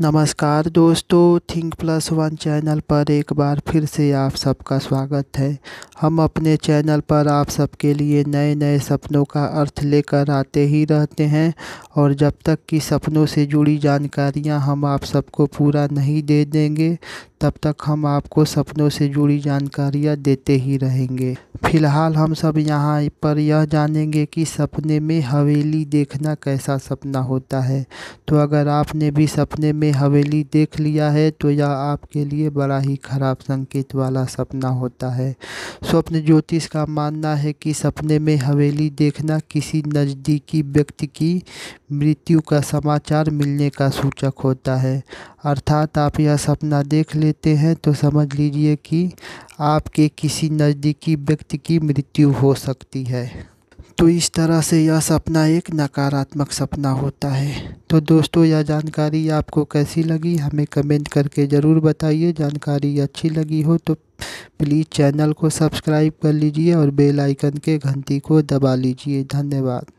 नमस्कार दोस्तों think plus one channel पर एक बार फिर से आप सबका स्वागत है हम अपने चैनल पर आप सबके लिए नए नए सपनों का अर्थ लेकर आते ही रहते हैं और जब तक कि सपनों से जुड़ी जानकारियां हम आप सबको पूरा नहीं दे देंगे तब तक हम आपको सपनों से जुड़ी जानकारियाँ देते ही रहेंगे फिलहाल हम सब यहाँ पर यह जानेंगे कि सपने में हवेली देखना कैसा सपना होता है तो अगर आपने भी सपने में हवेली देख लिया है तो यह आपके लिए बड़ा ही खराब संकेत वाला सपना होता है स्वप्न ज्योतिष का मानना है कि सपने में हवेली देखना किसी नज़दीकी व्यक्ति की मृत्यु का समाचार मिलने का सूचक होता है अर्थात आप यह सपना देख लेते हैं तो समझ लीजिए कि आपके किसी नज़दीकी व्यक्ति की मृत्यु हो सकती है तो इस तरह से यह सपना एक नकारात्मक सपना होता है तो दोस्तों यह जानकारी आपको कैसी लगी हमें कमेंट करके ज़रूर बताइए जानकारी अच्छी लगी हो तो प्लीज़ चैनल को सब्सक्राइब कर लीजिए और बेल आइकन के घंटी को दबा लीजिए धन्यवाद